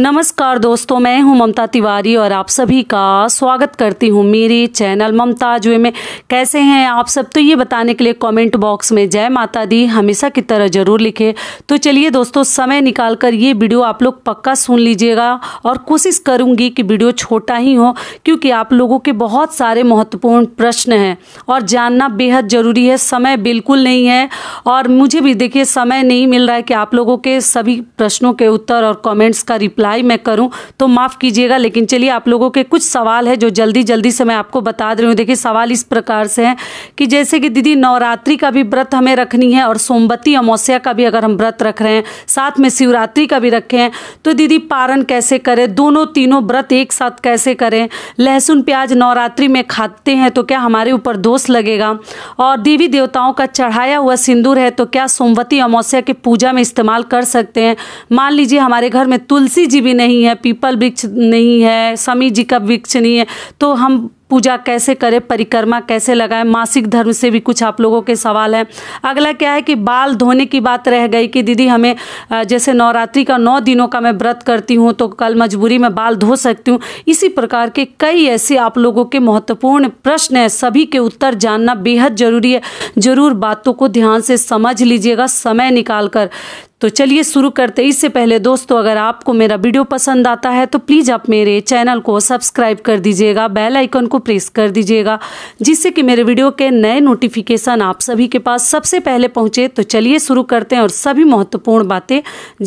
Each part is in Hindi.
नमस्कार दोस्तों मैं हूं ममता तिवारी और आप सभी का स्वागत करती हूं मेरे चैनल ममता जुए में कैसे हैं आप सब तो ये बताने के लिए कमेंट बॉक्स में जय माता दी हमेशा की तरह ज़रूर लिखे तो चलिए दोस्तों समय निकाल कर ये वीडियो आप लोग पक्का सुन लीजिएगा और कोशिश करूंगी कि वीडियो छोटा ही हो क्योंकि आप लोगों के बहुत सारे महत्वपूर्ण प्रश्न हैं और जानना बेहद ज़रूरी है समय बिल्कुल नहीं है और मुझे भी देखिए समय नहीं मिल रहा है कि आप लोगों के सभी प्रश्नों के उत्तर और कॉमेंट्स का रिप्लाई भलाई मैं करूँ तो माफ़ कीजिएगा लेकिन चलिए आप लोगों के कुछ सवाल है जो जल्दी जल्दी से मैं आपको बता दे रही हूँ देखिए सवाल इस प्रकार से हैं कि जैसे कि दीदी नवरात्रि का भी व्रत हमें रखनी है और सोमवती अमावस्या का भी अगर हम व्रत रख रहे हैं साथ में शिवरात्रि का भी रखे हैं तो दीदी पारण कैसे करें दोनों तीनों व्रत एक साथ कैसे करें लहसुन प्याज नवरात्रि में खाते हैं तो क्या हमारे ऊपर दोष लगेगा और देवी देवताओं का चढ़ाया हुआ सिंदूर है तो क्या सोमवती अमावस्या की पूजा में इस्तेमाल कर सकते हैं मान लीजिए हमारे घर में तुलसी जी जी भी नहीं है पीपल वृक्ष नहीं है समी जी का वृक्ष नहीं है तो हम पूजा कैसे करें परिक्रमा कैसे लगाएं मासिक धर्म से भी कुछ आप लोगों के सवाल हैं अगला क्या है कि बाल धोने की बात रह गई कि दीदी हमें जैसे नवरात्रि का नौ दिनों का मैं व्रत करती हूं तो कल मजबूरी में बाल धो सकती हूँ इसी प्रकार के कई ऐसे आप लोगों के महत्वपूर्ण प्रश्न हैं सभी के उत्तर जानना बेहद ज़रूरी है ज़रूर बातों को ध्यान से समझ लीजिएगा समय निकाल कर तो चलिए शुरू करते इससे पहले दोस्तों अगर आपको मेरा वीडियो पसंद आता है तो प्लीज़ आप मेरे चैनल को सब्सक्राइब कर दीजिएगा बेल आइकन को प्रेस कर दीजिएगा जिससे कि मेरे वीडियो के नए नोटिफिकेशन आप सभी के पास सबसे पहले पहुँचे तो चलिए शुरू करते हैं और सभी महत्वपूर्ण बातें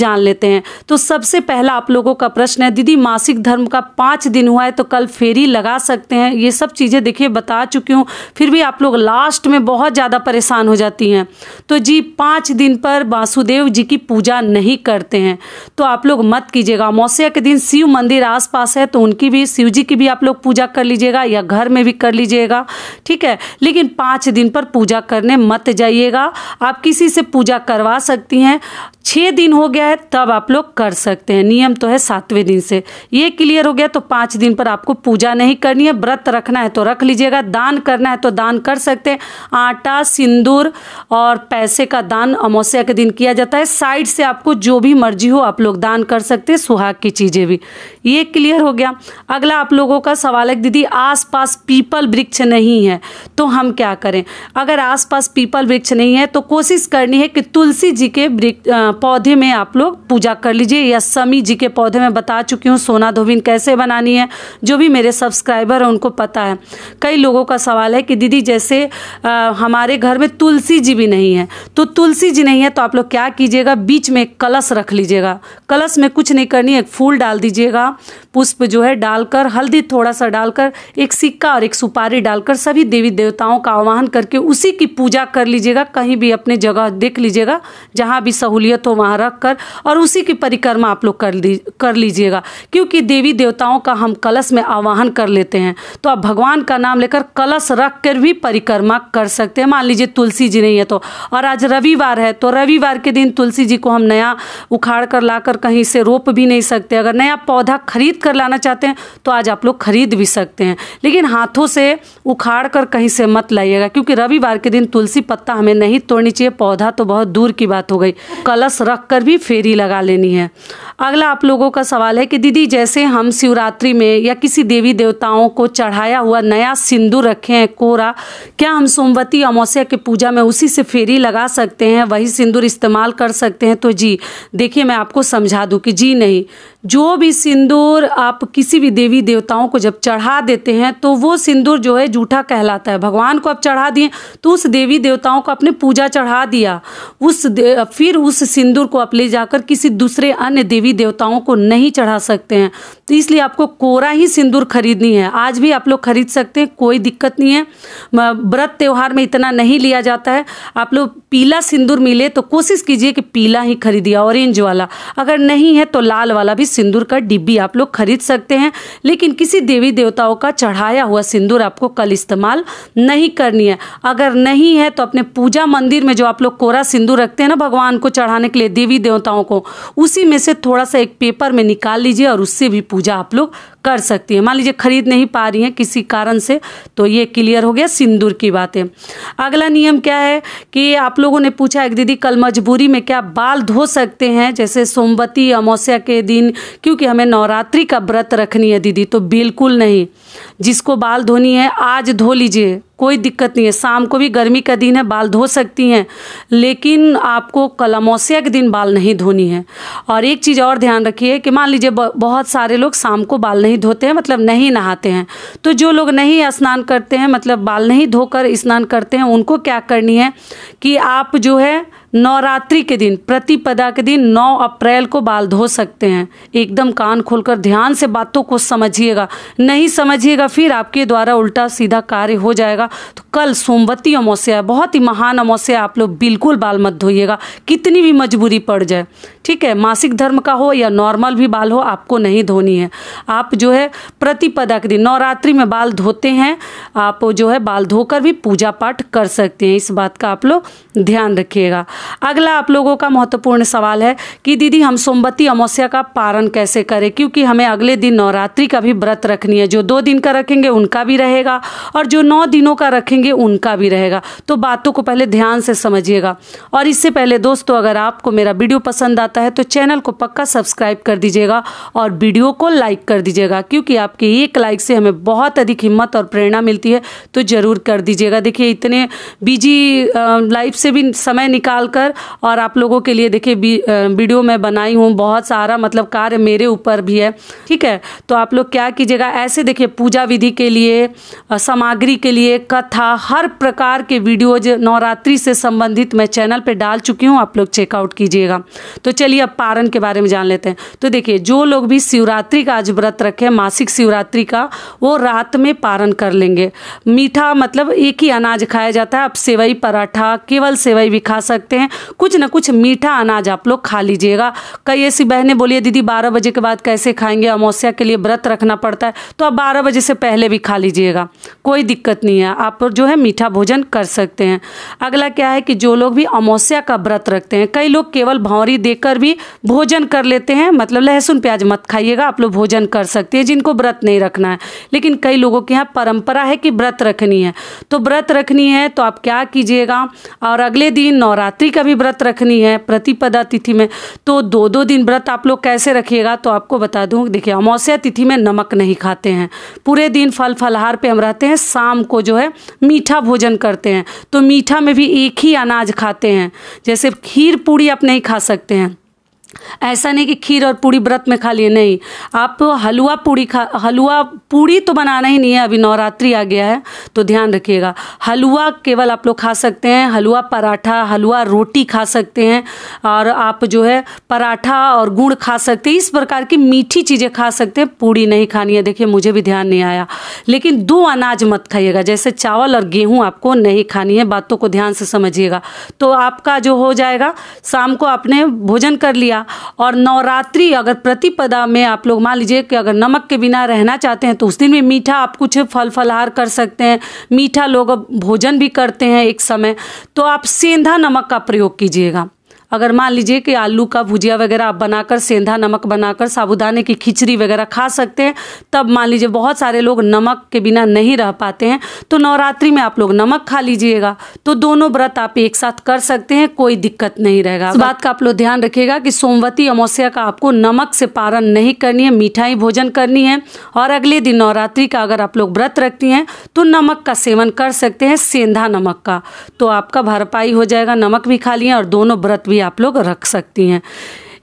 जान लेते हैं तो सबसे पहला आप लोगों का प्रश्न है दीदी मासिक धर्म का पाँच दिन हुआ है तो कल फेरी लगा सकते हैं ये सब चीज़ें देखिए बता चुकी हूँ फिर भी आप लोग लास्ट में बहुत ज़्यादा परेशान हो जाती हैं तो जी पाँच दिन पर वासुदेव जी की की पूजा नहीं करते हैं तो आप लोग मत कीजिएगा अमावस्या के दिन शिव मंदिर आसपास है तो उनकी भी शिव जी की भी आप लोग पूजा कर लीजिएगा या घर में भी कर लीजिएगा ठीक है लेकिन पाँच दिन पर पूजा करने मत जाइएगा आप किसी से पूजा करवा सकती हैं छः दिन हो गया है तब आप लोग कर सकते हैं नियम तो है सातवें दिन से ये क्लियर हो गया तो पाँच दिन पर आपको पूजा नहीं करनी है व्रत रखना है तो रख लीजिएगा दान करना है तो दान कर सकते हैं आटा सिंदूर और पैसे का दान अमावस्या के दिन किया जाता है साइड से आपको जो भी मर्जी हो आप लोग दान कर सकते हैं सुहाग की चीज़ें भी ये क्लियर हो गया अगला आप लोगों का सवाल है दीदी आसपास पीपल वृक्ष नहीं है तो हम क्या करें अगर आसपास पीपल वृक्ष नहीं है तो कोशिश करनी है कि तुलसी जी के पौधे में आप लोग पूजा कर लीजिए या समी जी के पौधे में बता चुकी हूँ सोना धोबिन कैसे बनानी है जो भी मेरे सब्सक्राइबर हैं उनको पता है कई लोगों का सवाल है कि दीदी जैसे आ, हमारे घर में तुलसी जी भी नहीं है तो तुलसी जी नहीं है तो आप लोग क्या कीजिएगा बीच में कलश रख लीजिएगा कलश में कुछ नहीं करनी एक फूल डाल दीजिएगा पुष्प जो है डालकर हल्दी थोड़ा सा डालकर एक सिक्का और एक सुपारी डालकर सभी देवी देवताओं का आवाहन करके उसी की पूजा कर लीजिएगा कहीं भी अपने जगह देख लीजिएगा जहाँ भी सहूलियत हो वहाँ रख कर और उसी की परिक्रमा आप लोग कर ली कर लीजिएगा क्योंकि देवी देवताओं का हम कलश में आवाहन कर लेते हैं तो आप भगवान का नाम लेकर कलश रख कर भी परिक्रमा कर सकते हैं मान लीजिए तुलसी जी नहीं है तो और आज रविवार है तो रविवार के दिन तुलसी जी को हम नया उखाड़ कर लाकर कहीं से रोप भी नहीं सकते अगर नया पौधा खरीद कर लाना चाहते हैं तो आज आप लोग खरीद भी सकते हैं लेकिन हाथों से उखाड़ कर कहीं से मत लाइएगा क्योंकि रविवार के दिन तुलसी पत्ता हमें नहीं तोड़नी चाहिए पौधा तो बहुत दूर की बात हो गई कलश रख कर भी फेरी लगा लेनी है अगला आप लोगों का सवाल है कि दीदी जैसे हम शिवरात्रि में या किसी देवी देवताओं को चढ़ाया हुआ नया सिंदूर रखे हैं कोरा क्या हम सोमवती अमावस्या की पूजा में उसी से फेरी लगा सकते हैं वही सिंदूर इस्तेमाल कर सकते सकते हैं तो जी देखिए मैं आपको समझा दूँ कि जी नहीं जो भी सिंदूर आप किसी भी देवी देवताओं को जब चढ़ा देते हैं तो वो सिंदूर जो है जूठा कहलाता है भगवान को आप चढ़ा दिए तो उस देवी देवताओं को आपने पूजा चढ़ा दिया उस फिर उस सिंदूर को आप ले जाकर किसी दूसरे अन्य देवी देवताओं को नहीं चढ़ा सकते हैं तो इसलिए आपको कोरा ही सिंदूर खरीदनी है आज भी आप लोग खरीद सकते हैं कोई दिक्कत नहीं है व्रत त्यौहार में इतना नहीं लिया जाता है आप लोग पीला सिंदूर मिले तो कोशिश कीजिए कि पीला ही खरीदिए ऑरेंज वाला अगर नहीं है तो लाल वाला भी भी सिंदूर का डिब्बी आप लोग खरीद सकते हैं लेकिन किसी देवी देवताओं का चढ़ाया हुआ सिंदूर आपको कल इस्तेमाल नहीं करनी है अगर नहीं है तो अपने पूजा मंदिर में जो आप लोग कोरा सिंदूर रखते हैं ना भगवान को चढ़ाने के लिए देवी देवताओं को उसी में से थोड़ा सा एक पेपर में निकाल लीजिए और उससे भी पूजा आप लोग कर सकती है मान लीजिए खरीद नहीं पा रही हैं किसी कारण से तो ये क्लियर हो गया सिंदूर की बातें अगला नियम क्या है कि आप लोगों ने पूछा एक दीदी कल मजबूरी में क्या बाल धो सकते हैं जैसे सोमवती अमावस्या के दिन क्योंकि हमें नवरात्रि का व्रत रखनी है दीदी तो बिल्कुल नहीं जिसको बाल धोनी है आज धो लीजिए कोई दिक्कत नहीं है शाम को भी गर्मी का दिन है बाल धो सकती हैं लेकिन आपको कलमौसिया के दिन बाल नहीं धोनी है और एक चीज़ और ध्यान रखिए कि मान लीजिए बहुत सारे लोग शाम को बाल नहीं धोते हैं मतलब नहीं नहाते हैं तो जो लोग नहीं स्नान करते हैं मतलब बाल नहीं धोकर स्नान करते हैं उनको क्या करनी है कि आप जो है नवरात्रि के दिन प्रतिपदा के दिन 9 अप्रैल को बाल धो सकते हैं एकदम कान खोलकर ध्यान से बातों को समझिएगा नहीं समझिएगा फिर आपके द्वारा उल्टा सीधा कार्य हो जाएगा तो कल सोमवती अमावस्या बहुत ही महान अमावस्या आप लोग बिल्कुल बाल मत धोइएगा कितनी भी मजबूरी पड़ जाए ठीक है मासिक धर्म का हो या नॉर्मल भी बाल हो आपको नहीं धोनी है आप जो है प्रतिपदा के दिन नवरात्रि में बाल धोते हैं आप जो है बाल धोकर भी पूजा पाठ कर सकते हैं इस बात का आप लोग ध्यान रखिएगा अगला आप लोगों का महत्वपूर्ण सवाल है कि दीदी हम सोमवती अमावस्या का पारण कैसे करें क्योंकि हमें अगले दिन नवरात्रि का भी व्रत रखनी है जो दो दिन का रखेंगे उनका भी रहेगा और जो नौ दिनों का रखेंगे उनका भी रहेगा तो बातों को पहले ध्यान से समझिएगा और इससे पहले दोस्तों अगर आपको मेरा वीडियो पसंद आता है तो चैनल को पक्का सब्सक्राइब कर दीजिएगा और वीडियो को लाइक कर दीजिएगा क्योंकि आपके एक लाइक से हमें बहुत अधिक हिम्मत और प्रेरणा मिलती है तो ज़रूर कर दीजिएगा देखिए इतने बिजी लाइफ से भी समय निकाल कर और आप लोगों के लिए देखिए वीडियो मैं बनाई हूँ बहुत सारा मतलब कार्य मेरे ऊपर भी है ठीक है तो आप लोग क्या कीजिएगा ऐसे देखिए पूजा विधि के लिए सामग्री के लिए कथा हर प्रकार के वीडियोज नवरात्रि से संबंधित मैं चैनल पर डाल चुकी हूँ आप लोग चेकआउट कीजिएगा तो चलिए अब पारण के बारे में जान लेते हैं तो देखिए जो लोग भी शिवरात्रि का आज व्रत रखे मासिक शिवरात्रि का वो रात में पारण कर लेंगे मीठा मतलब एक ही अनाज खाया जाता है आप सेवई पराठा केवल सेवई भी खा सकते हैं कुछ ना कुछ मीठा अनाज आप लोग खा लीजिएगा कई ऐसी बहनें बोलिए दीदी बारह बजे के बाद कैसे खाएंगे अमावस्या के लिए व्रत रखना पड़ता है तो आप बारह बजे से पहले भी खा लीजिएगा कोई दिक्कत नहीं है आप जो है मीठा भोजन कर सकते हैं अगला क्या है कि जो लोग भी अमावस्या का व्रत रखते हैं कई लोग केवल भौरी देकर भी भोजन कर लेते हैं मतलब लहसुन प्याज मत खाइएगा आप लोग भोजन कर सकते हैं जिनको व्रत नहीं रखना है लेकिन कई लोगों के यहाँ परंपरा है कि व्रत रखनी है तो व्रत रखनी है तो आप क्या कीजिएगा और अगले दिन नवरात्रि तिथि का भी व्रत रखनी है प्रतिपदा तिथि में तो दो दो दिन व्रत आप लोग कैसे रखिएगा तो आपको बता दूँ देखिए अमावस्या तिथि में नमक नहीं खाते हैं पूरे दिन फल फलहार पे हम रहते हैं शाम को जो है मीठा भोजन करते हैं तो मीठा में भी एक ही अनाज खाते हैं जैसे खीर पूड़ी आप नहीं खा सकते हैं ऐसा नहीं कि खीर और पूड़ी व्रत में खा लिए नहीं आप तो हलवा पूड़ी खा हलवा पूड़ी तो बनाना ही नहीं है अभी नवरात्रि आ गया है तो ध्यान रखिएगा हलवा केवल आप लोग खा सकते हैं हलवा पराठा हलवा रोटी खा सकते हैं और आप जो है पराठा और गुड़ खा सकते हैं इस प्रकार की मीठी चीज़ें खा सकते हैं पूड़ी नहीं खानी है देखिए मुझे भी ध्यान नहीं आया लेकिन दो अनाज मत खाइएगा जैसे चावल और गेहूँ आपको नहीं खानी है बातों को ध्यान से समझिएगा तो आपका जो हो जाएगा शाम को आपने भोजन कर लिया और नवरात्रि अगर प्रतिपदा में आप लोग मान लीजिए कि अगर नमक के बिना रहना चाहते हैं तो उस दिन में मीठा आप कुछ फल फलहार कर सकते हैं मीठा लोग भोजन भी करते हैं एक समय तो आप सेंधा नमक का प्रयोग कीजिएगा अगर मान लीजिए कि आलू का भुजिया वगैरह आप बनाकर सेंधा नमक बनाकर साबुदाने की खिचड़ी वगैरह खा सकते हैं तब मान लीजिए बहुत सारे लोग नमक के बिना नहीं रह पाते हैं तो नवरात्रि में आप लोग नमक खा लीजिएगा तो दोनों व्रत आप एक साथ कर सकते हैं कोई दिक्कत नहीं रहेगा इस बात का आप लोग ध्यान रखिएगा कि सोमवती अमावस्या का आपको नमक से पारण नहीं करनी है मिठाई भोजन करनी है और अगले दिन नवरात्रि का अगर आप लोग व्रत रखती हैं तो नमक का सेवन कर सकते हैं सेंधा नमक का तो आपका भरपाई हो जाएगा नमक भी खा लिए और दोनों व्रत भी आप लोग रख सकती हैं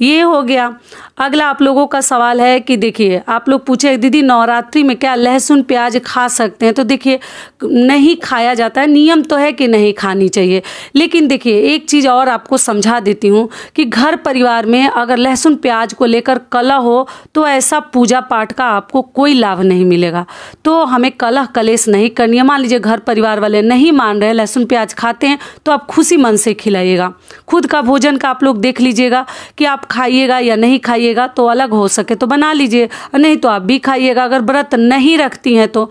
ये हो गया अगला आप लोगों का सवाल है कि देखिए आप लोग पूछे दीदी नवरात्रि में क्या लहसुन प्याज खा सकते हैं तो देखिए नहीं खाया जाता है नियम तो है कि नहीं खानी चाहिए लेकिन देखिए एक चीज़ और आपको समझा देती हूँ कि घर परिवार में अगर लहसुन प्याज को लेकर कला हो तो ऐसा पूजा पाठ का आपको कोई लाभ नहीं मिलेगा तो हमें कलह कलेश नहीं करनी है मान लीजिए घर परिवार वाले नहीं मान रहे लहसुन प्याज खाते हैं तो आप खुशी मन से खिलाइएगा खुद का भोजन का आप लोग देख लीजिएगा कि आप आप खाइएगा या नहीं खाइएगा तो अलग हो सके तो बना लीजिए नहीं तो आप भी खाइएगा अगर व्रत नहीं रखती हैं तो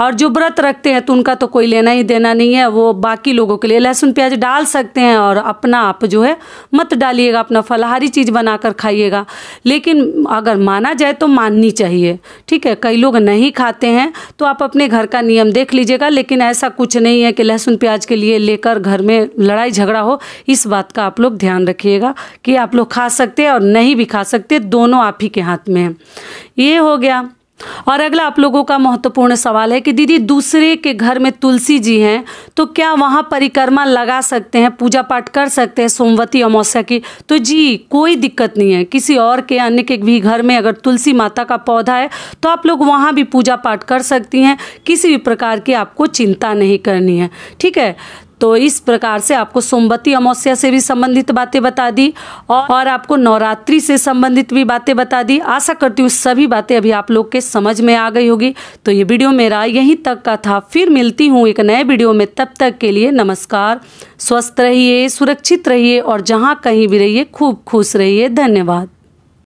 और जो व्रत रखते हैं तो उनका तो कोई लेना ही देना नहीं है वो बाकी लोगों के लिए लहसुन प्याज डाल सकते हैं और अपना आप जो है मत डालिएगा अपना फलाहारी चीज़ बनाकर खाइएगा लेकिन अगर माना जाए तो माननी चाहिए ठीक है कई लोग नहीं खाते हैं तो आप अपने घर का नियम देख लीजिएगा लेकिन ऐसा कुछ नहीं है कि लहसुन प्याज के लिए लेकर घर में लड़ाई झगड़ा हो इस बात का आप लोग ध्यान रखिएगा कि आप लोग खा सकते सकते और नहीं भी खा सकते दोनों आप ही के हाथ में है ये हो गया और अगला आप लोगों का महत्वपूर्ण सवाल है कि दीदी दूसरे के घर में तुलसी जी हैं तो क्या वहाँ परिक्रमा लगा सकते हैं पूजा पाठ कर सकते हैं सोमवती अमावस्या की तो जी कोई दिक्कत नहीं है किसी और के अन्य के भी घर में अगर तुलसी माता का पौधा है तो आप लोग वहाँ भी पूजा पाठ कर सकती हैं किसी भी प्रकार की आपको चिंता नहीं करनी है ठीक है तो इस प्रकार से आपको सोमवती अमावस्या से भी संबंधित बातें बता दी और आपको नवरात्रि से संबंधित भी बातें बता दी आशा करती हूँ सभी बातें अभी आप लोग के समझ में आ गई होगी तो ये वीडियो मेरा यहीं तक का था फिर मिलती हूँ एक नए वीडियो में तब तक के लिए नमस्कार स्वस्थ रहिए सुरक्षित रहिए और जहाँ कहीं भी रहिए खूब खुश रहिए धन्यवाद